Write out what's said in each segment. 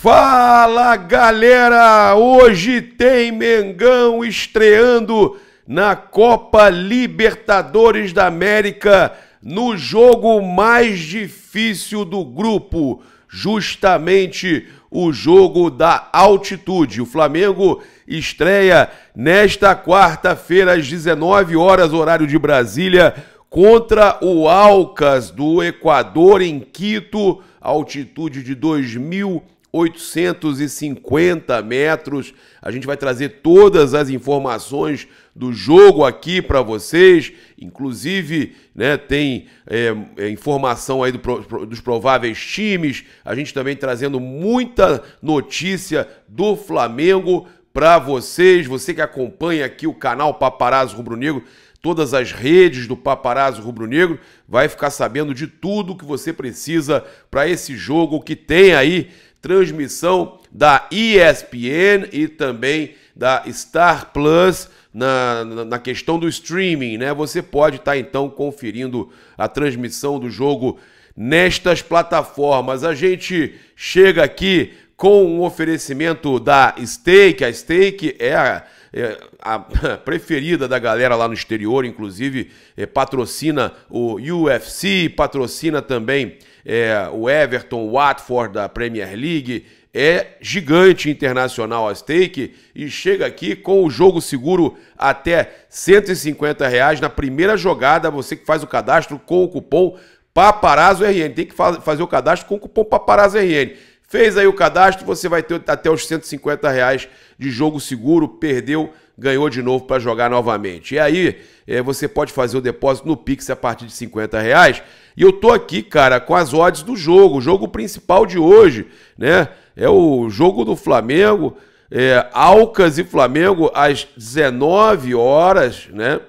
Fala galera! Hoje tem Mengão estreando na Copa Libertadores da América no jogo mais difícil do grupo, justamente o jogo da altitude. O Flamengo estreia nesta quarta-feira às 19 horas horário de Brasília contra o Alcas do Equador em Quito, altitude de 2000 850 metros. A gente vai trazer todas as informações do jogo aqui para vocês. Inclusive, né, tem é, é informação aí do, dos prováveis times. A gente também trazendo muita notícia do Flamengo para vocês. Você que acompanha aqui o canal Paparazzo Rubro Negro todas as redes do Paparazzo Rubro Negro, vai ficar sabendo de tudo que você precisa para esse jogo que tem aí transmissão da ESPN e também da Star Plus na, na questão do streaming, né? Você pode estar tá, então conferindo a transmissão do jogo nestas plataformas. A gente chega aqui com um oferecimento da Stake. A Stake é a, é a preferida da galera lá no exterior, inclusive é, patrocina o UFC, patrocina também é, o Everton, o Watford da Premier League, é gigante internacional a stake e chega aqui com o jogo seguro até 150 reais na primeira jogada, você que faz o cadastro com o cupom Paparazzo RN. Tem que fazer o cadastro com o cupom Paparazzo RN. Fez aí o cadastro, você vai ter até os 150 reais de jogo seguro, perdeu, ganhou de novo para jogar novamente. E aí, é, você pode fazer o depósito no Pix a partir de 50 reais e eu tô aqui, cara, com as odds do jogo, o jogo principal de hoje, né? É o jogo do Flamengo, é, Alcas e Flamengo às 19 horas, né?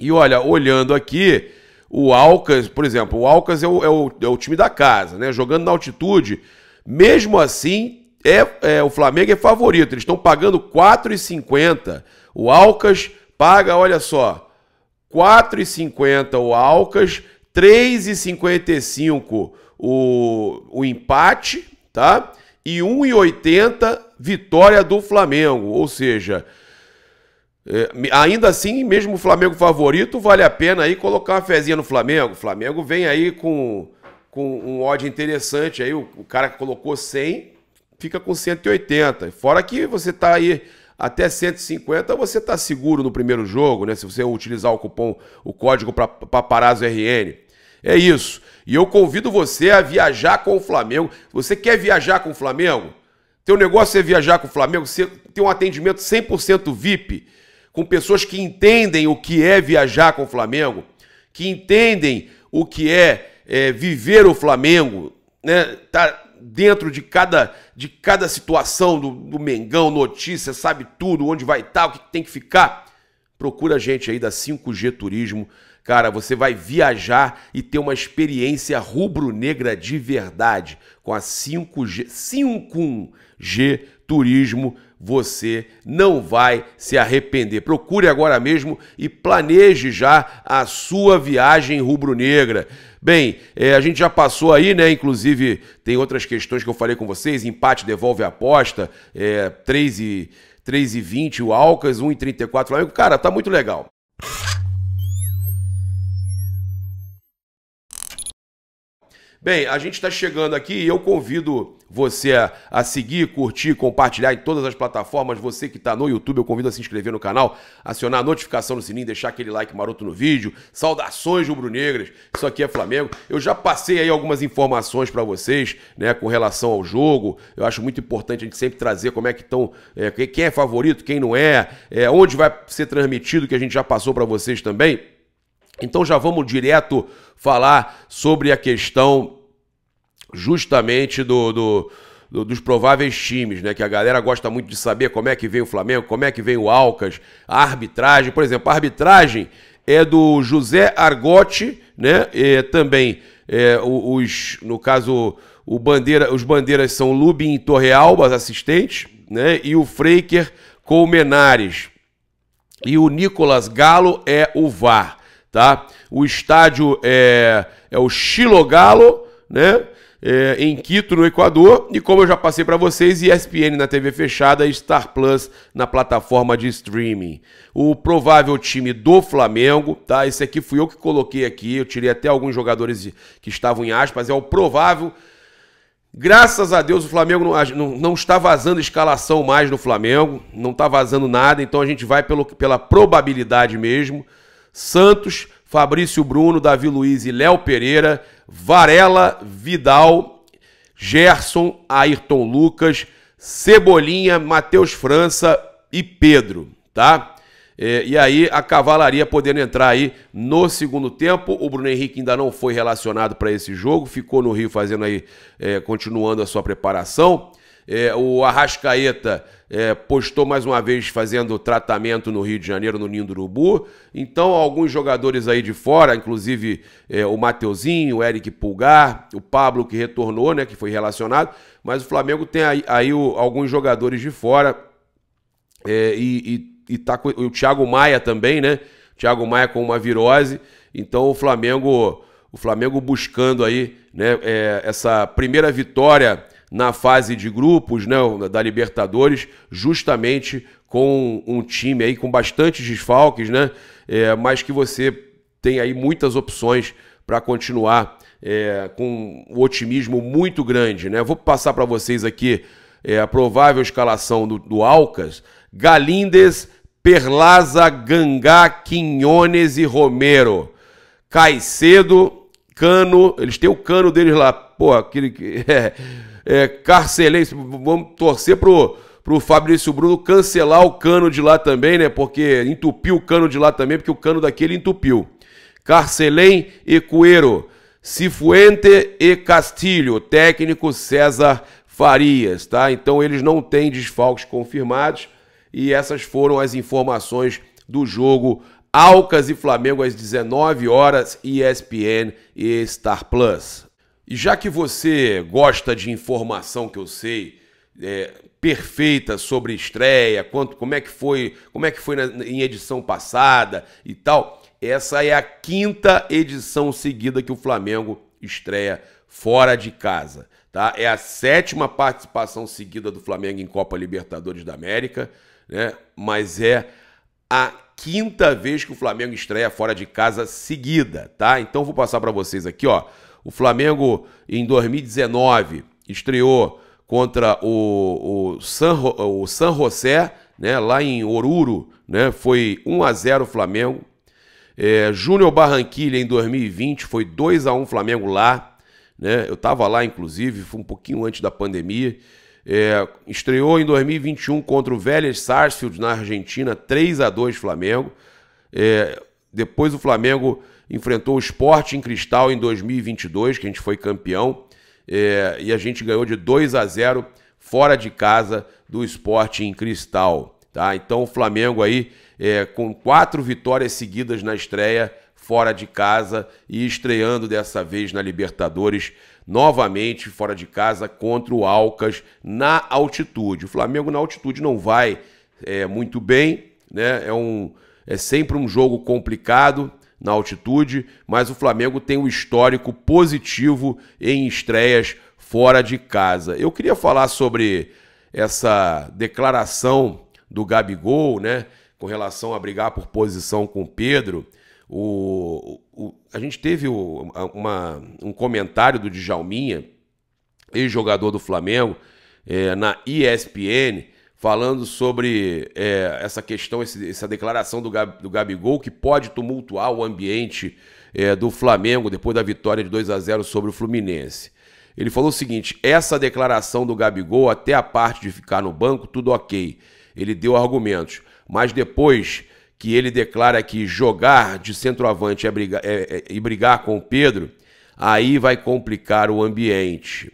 E olha, olhando aqui, o Alcas, por exemplo, o Alcas é o, é o, é o time da casa, né? Jogando na altitude, mesmo assim, é, é o Flamengo é favorito. Eles estão pagando 4,50. O Alcas paga, olha só, 4,50 o Alcas, 3,55 o, o empate, tá? E 1,80 vitória do Flamengo. Ou seja, é, ainda assim, mesmo o Flamengo favorito, vale a pena aí colocar uma fezinha no Flamengo. O Flamengo vem aí com, com um odd interessante aí. O, o cara colocou 100, fica com 180. Fora que você tá aí até 150 você está seguro no primeiro jogo, né? Se você utilizar o cupom, o código para Paparazzo RN. É isso. E eu convido você a viajar com o Flamengo. Você quer viajar com o Flamengo? Teu negócio é viajar com o Flamengo, você tem um atendimento 100% VIP, com pessoas que entendem o que é viajar com o Flamengo, que entendem o que é, é viver o Flamengo, né? Tá dentro de cada, de cada situação do, do Mengão, notícia, sabe tudo, onde vai estar, o que tem que ficar. Procura a gente aí da 5G Turismo Cara, você vai viajar e ter uma experiência rubro-negra de verdade. Com a 5G, 5G Turismo, você não vai se arrepender. Procure agora mesmo e planeje já a sua viagem rubro-negra. Bem, é, a gente já passou aí, né? Inclusive, tem outras questões que eu falei com vocês: empate devolve a aposta, é, 3 e. 20, o Alcas, 1,34 o Flamengo. Cara, tá muito legal. Bem, a gente está chegando aqui e eu convido você a, a, seguir, curtir, compartilhar em todas as plataformas. Você que está no YouTube, eu convido a se inscrever no canal, acionar a notificação no sininho, deixar aquele like maroto no vídeo. Saudações rubro-negras, isso aqui é Flamengo. Eu já passei aí algumas informações para vocês né, com relação ao jogo. Eu acho muito importante a gente sempre trazer como é que estão, é, quem é favorito, quem não é, é, onde vai ser transmitido, que a gente já passou para vocês também. Então já vamos direto falar sobre a questão justamente do, do, do, dos prováveis times, né? Que a galera gosta muito de saber como é que vem o Flamengo, como é que vem o Alcas, a arbitragem, por exemplo, a arbitragem é do José Argotti, né? também é, os, no caso, o bandeira, os bandeiras são Lubin e Torrealba, assistentes, né? E o Freiker com o Menares. E o Nicolas Galo é o VAR tá? O estádio é, é o Chilogalo, né? É, em Quito, no Equador, e como eu já passei para vocês, ESPN na TV fechada e Star Plus na plataforma de streaming. O provável time do Flamengo, tá? Esse aqui fui eu que coloquei aqui, eu tirei até alguns jogadores que estavam em aspas, é o provável. Graças a Deus o Flamengo não, não, não está vazando escalação mais no Flamengo, não está vazando nada, então a gente vai pelo, pela probabilidade mesmo. Santos, Fabrício Bruno, Davi Luiz e Léo Pereira, Varela, Vidal, Gerson, Ayrton Lucas, Cebolinha, Matheus França e Pedro, tá? É, e aí a cavalaria podendo entrar aí no segundo tempo. O Bruno Henrique ainda não foi relacionado para esse jogo, ficou no Rio fazendo aí, é, continuando a sua preparação. É, o Arrascaeta é, postou mais uma vez fazendo tratamento no Rio de Janeiro, no Ninho do Urubu. Então, alguns jogadores aí de fora, inclusive é, o Mateuzinho, o Eric Pulgar, o Pablo que retornou, né, que foi relacionado. Mas o Flamengo tem aí, aí o, alguns jogadores de fora. É, e, e, e tá com, o Thiago Maia também, né? Thiago Maia com uma virose. Então, o Flamengo, o Flamengo buscando aí né, é, essa primeira vitória na fase de grupos né, da Libertadores, justamente com um time aí com bastantes desfalques, né? É, mas que você tem aí muitas opções para continuar é, com um otimismo muito grande, né? Vou passar para vocês aqui é, a provável escalação do, do Alcas: Galindes, Perlaza, Gangá, Quinhones e Romero. Caicedo, cano, eles têm o cano deles lá, pô, aquele que é, é carcelense, vamos torcer pro, pro Fabrício Bruno cancelar o cano de lá também, né, porque entupiu o cano de lá também, porque o cano daquele entupiu. Carcelém e Cuero, Cifuente e Castilho, técnico César Farias, tá? Então eles não têm desfalques confirmados e essas foram as informações do jogo Alcas e Flamengo às 19 horas, ESPN e Star Plus. E já que você gosta de informação que eu sei é, perfeita sobre estreia, quanto, como é que foi, como é que foi na, em edição passada e tal, essa é a quinta edição seguida que o Flamengo estreia fora de casa. Tá? É a sétima participação seguida do Flamengo em Copa Libertadores da América, né? mas é a quinta vez que o Flamengo estreia fora de casa seguida, tá? Então vou passar para vocês aqui, ó. O Flamengo em 2019 estreou contra o, o, San, o San José, né, lá em Oruro, né, foi 1 a 0 Flamengo. É, Júnior Barranquilha em 2020 foi 2 a 1 Flamengo lá, né? Eu tava lá inclusive, foi um pouquinho antes da pandemia. É, estreou em 2021 contra o Vélez Sarsfield na Argentina, 3 a 2 Flamengo. É, depois o Flamengo enfrentou o Sport em Cristal em 2022, que a gente foi campeão, é, e a gente ganhou de 2 a 0 fora de casa do Sport em Cristal. Tá? Então o Flamengo aí, é, com quatro vitórias seguidas na estreia, fora de casa e estreando dessa vez na Libertadores, novamente fora de casa contra o Alcas na altitude. O Flamengo na altitude não vai é, muito bem, né? É, um, é sempre um jogo complicado na altitude, mas o Flamengo tem um histórico positivo em estreias fora de casa. Eu queria falar sobre essa declaração do Gabigol, né, com relação a brigar por posição com Pedro o, o, a gente teve o, uma, um comentário do Djalminha, ex-jogador do Flamengo, é, na ESPN, falando sobre é, essa questão, esse, essa declaração do, Gab, do Gabigol que pode tumultuar o ambiente é, do Flamengo depois da vitória de 2 a 0 sobre o Fluminense. Ele falou o seguinte: essa declaração do Gabigol, até a parte de ficar no banco, tudo ok. Ele deu argumentos. Mas depois que ele declara que jogar de centroavante e é brigar, é, é, brigar com o Pedro, aí vai complicar o ambiente.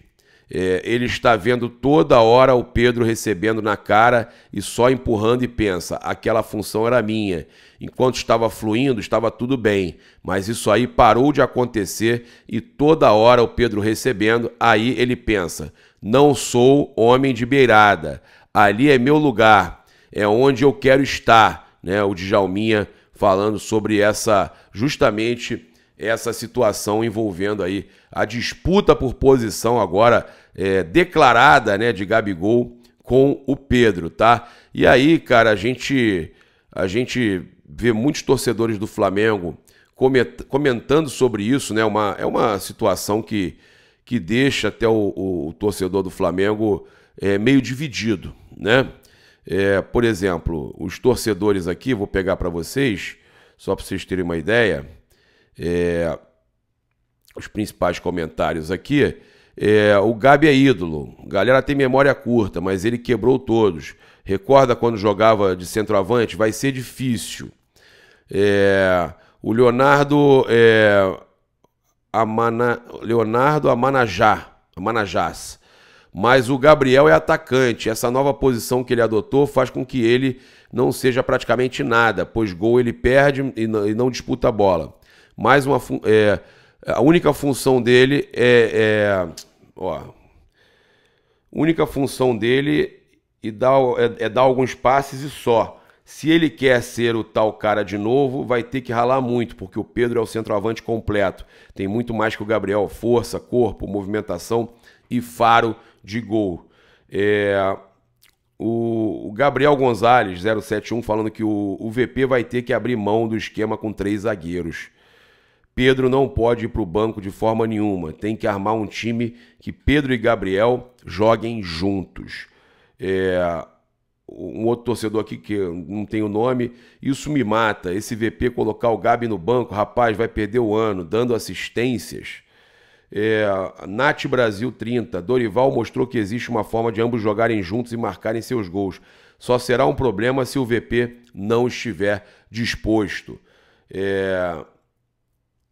É, ele está vendo toda hora o Pedro recebendo na cara e só empurrando e pensa: aquela função era minha. Enquanto estava fluindo, estava tudo bem, mas isso aí parou de acontecer e toda hora o Pedro recebendo, aí ele pensa: não sou homem de beirada, ali é meu lugar, é onde eu quero estar né, o Djalminha falando sobre essa justamente essa situação envolvendo aí a disputa por posição agora é, declarada né, de Gabigol com o Pedro, tá? E aí, cara, a gente a gente vê muitos torcedores do Flamengo comentando sobre isso, né? Uma, é uma situação que, que deixa até o, o, o torcedor do Flamengo é, meio dividido, né? É, por exemplo, os torcedores aqui, vou pegar para vocês, só para vocês terem uma ideia, é, os principais comentários aqui. É, o Gabi é ídolo, galera tem memória curta, mas ele quebrou todos. Recorda quando jogava de centroavante? Vai ser difícil. É, o Leonardo é, Amana, Leonardo Amanajá, Amanajás mas o Gabriel é atacante. Essa nova posição que ele adotou faz com que ele não seja praticamente nada, pois gol ele perde e não, disputa a bola. Mais uma é, a única função dele é, é ó, única função dele e dá, é, é dar alguns passes e só. Se ele quer ser o tal cara de novo, vai ter que ralar muito, porque o Pedro é o centroavante completo. Tem muito mais que o Gabriel: força, corpo, movimentação e faro de gol. É, o, Gabriel Gonzalez, 071, falando que o, o VP vai ter que abrir mão do esquema com três zagueiros. Pedro não pode ir para o banco de forma nenhuma. Tem que armar um time que Pedro e Gabriel joguem juntos. É, um outro torcedor aqui que não tem o nome, isso me mata. Esse VP colocar o Gabi no banco, rapaz, vai perder o ano, dando assistências. É, Nath Brasil 30. Dorival mostrou que existe uma forma de ambos jogarem juntos e marcarem seus gols. Só será um problema se o VP não estiver disposto. É,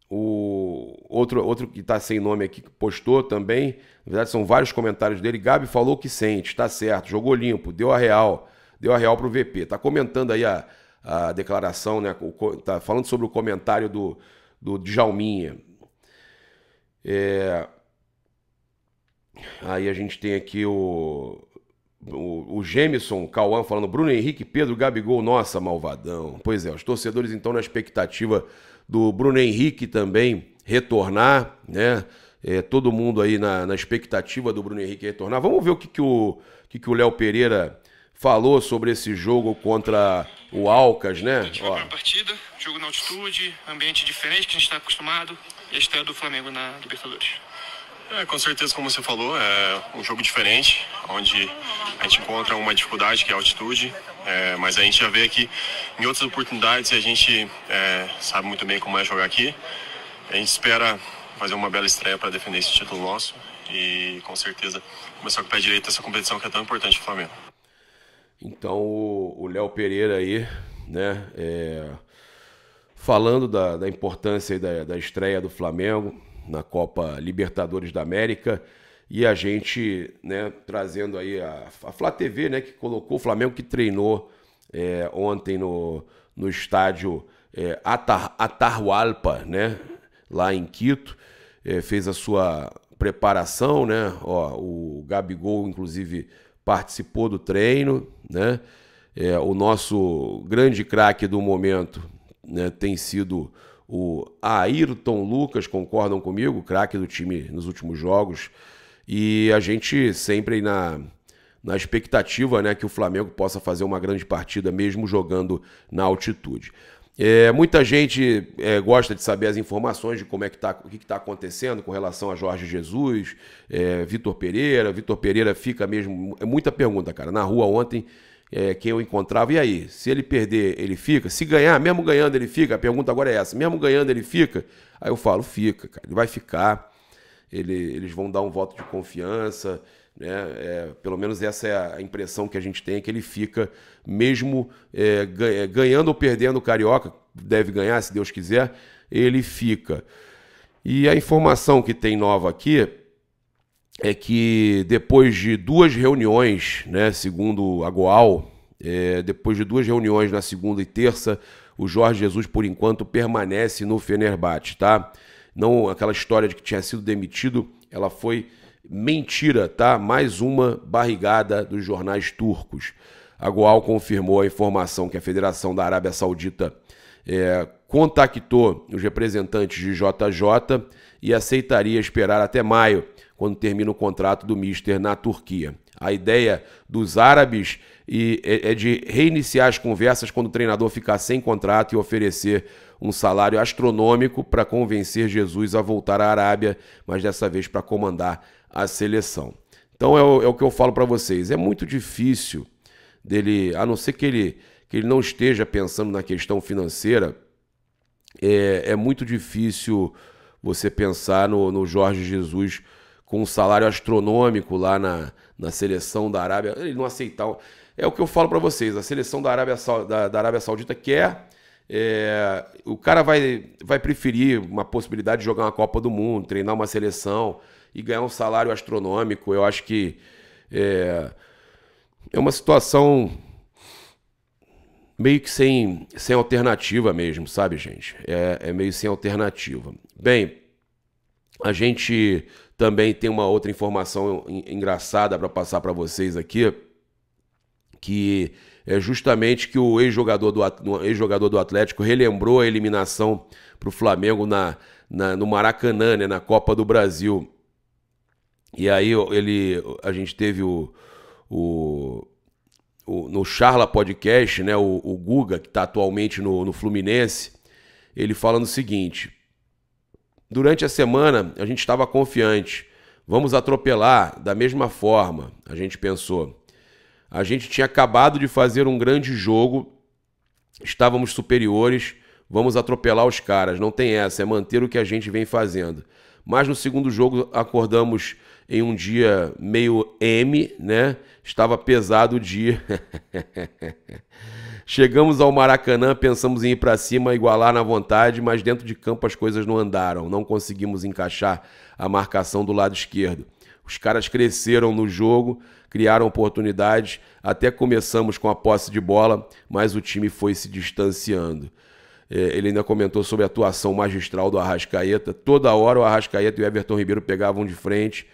o outro, outro que está sem nome aqui postou também. Na verdade, são vários comentários dele. Gabi falou que sente, está certo, jogou limpo, deu a real, deu a real para o VP. Está comentando aí a, a declaração, né? Está falando sobre o comentário do, do Djalminha. É... Aí a gente tem aqui o. O, o Gemison, Cauã falando, Bruno Henrique, Pedro, Gabigol, nossa, malvadão. Pois é, os torcedores então na expectativa do Bruno Henrique também retornar, né? É, todo mundo aí na, na, expectativa do Bruno Henrique retornar. Vamos ver o que, que o que, que o Léo Pereira falou sobre esse jogo contra o Alcas, né? A gente vai partida, jogo na altitude, ambiente diferente que a gente está acostumado e a estreia do Flamengo na Libertadores. É, com certeza, como você falou, é um jogo diferente, onde a gente encontra uma dificuldade que é a altitude, é, mas a gente já vê que em outras oportunidades a gente é, sabe muito bem como é jogar aqui. A gente espera fazer uma bela estreia para defender esse título nosso e com certeza começar com o pé direito essa competição que é tão importante para o Flamengo. Então o Léo Pereira aí, né? É falando da, da importância da, da estreia do Flamengo na Copa Libertadores da América e a gente né, trazendo aí a, a Flá TV, né, que colocou o Flamengo que treinou é, ontem no, no estádio é, Atar, Atahualpa, né, lá em Quito, é, fez a sua preparação, né, ó, o Gabigol inclusive participou do treino, né, é, o nosso grande craque do momento, né, tem sido o Ayrton Lucas, concordam comigo, craque do time nos últimos jogos. E a gente sempre na, na expectativa né, que o Flamengo possa fazer uma grande partida, mesmo jogando na altitude. É, muita gente é, gosta de saber as informações de como é que tá, o que está acontecendo com relação a Jorge Jesus, é, Vitor Pereira. Vitor Pereira fica mesmo. É muita pergunta, cara. Na rua ontem é, quem eu encontrava. E aí, se ele perder, ele fica? Se ganhar, mesmo ganhando, ele fica? A pergunta agora é essa: mesmo ganhando, ele fica? Aí eu falo: fica, cara, ele vai ficar. Ele, eles vão dar um voto de confiança. Né? É, pelo menos essa é a impressão que a gente tem, que ele fica, mesmo é, é ganhando ou perdendo o Carioca, deve ganhar, se Deus quiser, ele fica. E a informação que tem nova aqui é que depois de duas reuniões, né, segundo a Goal, é, depois de duas reuniões na segunda e terça, o Jorge Jesus, por enquanto, permanece no Fenerbahçe, tá? Não aquela história de que tinha sido demitido, ela foi mentira, tá? Mais uma barrigada dos jornais turcos. A Goal confirmou a informação que a Federação da Arábia Saudita é, contactou os representantes de JJ e aceitaria esperar até maio, quando termina o contrato do Mister na Turquia. A ideia dos árabes é, é de reiniciar as conversas quando o treinador ficar sem contrato e oferecer um salário astronômico para convencer Jesus a voltar à Arábia, mas dessa vez para comandar a seleção. Então é o, é o que eu falo para vocês. É muito difícil dele, a não ser que ele, que ele não esteja pensando na questão financeira, é, é muito difícil você pensar no, no Jorge Jesus com um salário astronômico lá na, na seleção da Arábia. Ele não aceitar. É o que eu falo para vocês: a seleção da Arábia, da, da Arábia Saudita quer. É, o cara vai, vai preferir uma possibilidade de jogar uma Copa do Mundo, treinar uma seleção e ganhar um salário astronômico. Eu acho que é, é uma situação meio que sem, sem alternativa mesmo, sabe, gente? É, é meio sem alternativa. Bem, a gente também tem uma outra informação engraçada para passar para vocês aqui, que é justamente que o ex-jogador do, ex -jogador do Atlético relembrou a eliminação para o Flamengo na, na, no Maracanã, né, na Copa do Brasil. E aí ele, a gente teve o, o o, no Charla Podcast, né, o, o Guga, que está atualmente no, no Fluminense, ele fala no seguinte: durante a semana a gente estava confiante, vamos atropelar da mesma forma, a gente pensou. A gente tinha acabado de fazer um grande jogo, estávamos superiores, vamos atropelar os caras, não tem essa, é manter o que a gente vem fazendo. Mas no segundo jogo acordamos em um dia meio M, né? Estava pesado o dia. Chegamos ao Maracanã, pensamos em ir para cima, igualar na vontade, mas dentro de campo as coisas não andaram. Não conseguimos encaixar a marcação do lado esquerdo. Os caras cresceram no jogo, criaram oportunidades, até começamos com a posse de bola, mas o time foi se distanciando. É, ele ainda comentou sobre a atuação magistral do Arrascaeta. Toda hora o Arrascaeta e o Everton Ribeiro pegavam de frente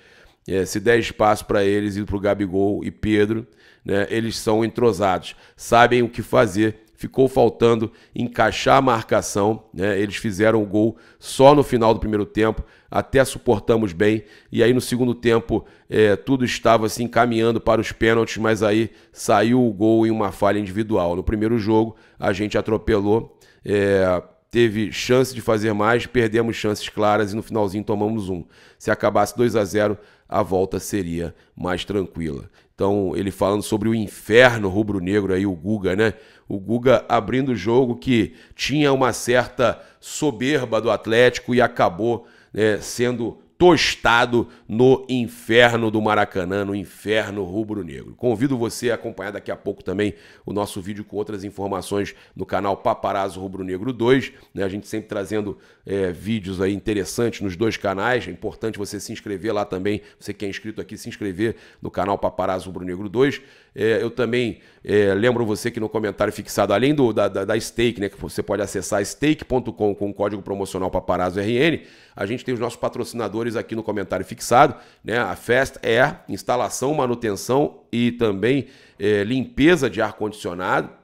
é, se der espaço para eles e para o Gabigol e Pedro, né, eles são entrosados, sabem o que fazer. Ficou faltando encaixar a marcação, né, eles fizeram o gol só no final do primeiro tempo, até suportamos bem, e aí no segundo tempo é, tudo estava se assim, encaminhando para os pênaltis, mas aí saiu o gol em uma falha individual. No primeiro jogo a gente atropelou. É, teve chance de fazer mais, perdemos chances claras e no finalzinho tomamos um. Se acabasse 2 a 0 a volta seria mais tranquila. Então, ele falando sobre o inferno rubro-negro aí, o Guga, né? O Guga abrindo o jogo que tinha uma certa soberba do Atlético e acabou né, sendo tostado no inferno do Maracanã, no inferno rubro-negro. Convido você a acompanhar daqui a pouco também o nosso vídeo com outras informações no canal Paparazzo Rubro-Negro 2. Né? A gente sempre trazendo é, vídeos aí interessantes nos dois canais. É importante você se inscrever lá também. Você que é inscrito aqui, se inscrever no canal Paparazzo Rubro-Negro 2. É, eu também é, lembro você que no comentário fixado, além do, da, da, da Stake, né, que você pode acessar stake.com com o código promocional Paparazzo RN, a gente tem os nossos patrocinadores aqui no comentário fixado. Né, a Fast Air, instalação, manutenção e também é, limpeza de ar-condicionado.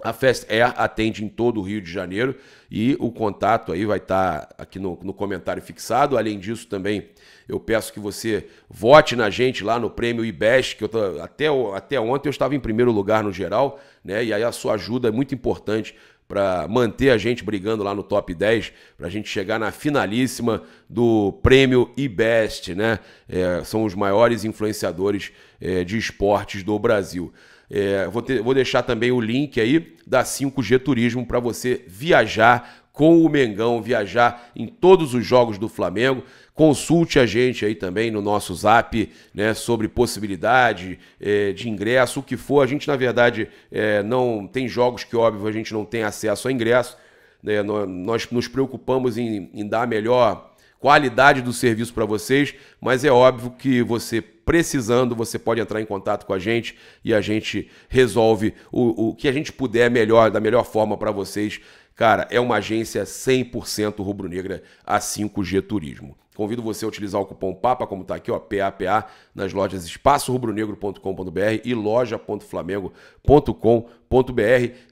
A Fast Air atende em todo o Rio de Janeiro e o contato aí vai estar tá aqui no, no comentário fixado. Além disso, também eu peço que você vote na gente lá no prêmio IBEST, que eu tô, até, até ontem eu estava em primeiro lugar no geral, né? E aí a sua ajuda é muito importante para manter a gente brigando lá no top 10, para a gente chegar na finalíssima do prêmio IBEST, né? É, são os maiores influenciadores é, de esportes do Brasil. É, vou, ter, vou deixar também o link aí da 5G Turismo para você viajar com o Mengão, viajar em todos os jogos do Flamengo. Consulte a gente aí também no nosso zap né, sobre possibilidade é, de ingresso, o que for. A gente, na verdade, é, não tem jogos que, óbvio, a gente não tem acesso a ingresso. Né? Nós nos preocupamos em, em dar a melhor qualidade do serviço para vocês, mas é óbvio que você precisando, você pode entrar em contato com a gente e a gente resolve o, o que a gente puder melhor, da melhor forma para vocês. Cara, é uma agência 100% rubro-negra a 5G Turismo. Convido você a utilizar o cupom PAPA, como está aqui, ó, PAPA, nas lojas espaçorubronegro.com.br e loja.flamengo.com.br.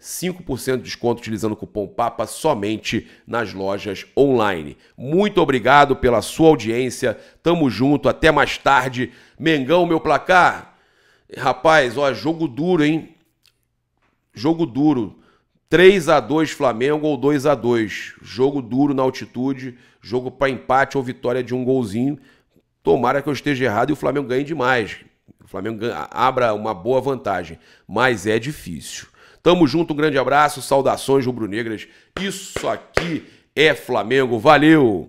5% de desconto utilizando o cupom PAPA somente nas lojas online. Muito obrigado pela sua audiência. Tamo junto, até mais tarde. Mengão, meu placar. Rapaz, ó, jogo duro, hein? Jogo duro. 3 a 2 Flamengo ou 2 a 2 Jogo duro na altitude, jogo para empate ou vitória de um golzinho. Tomara que eu esteja errado e o Flamengo ganhe demais. O Flamengo abra uma boa vantagem, mas é difícil. Tamo junto, um grande abraço, saudações rubro-negras. Isso aqui é Flamengo. Valeu!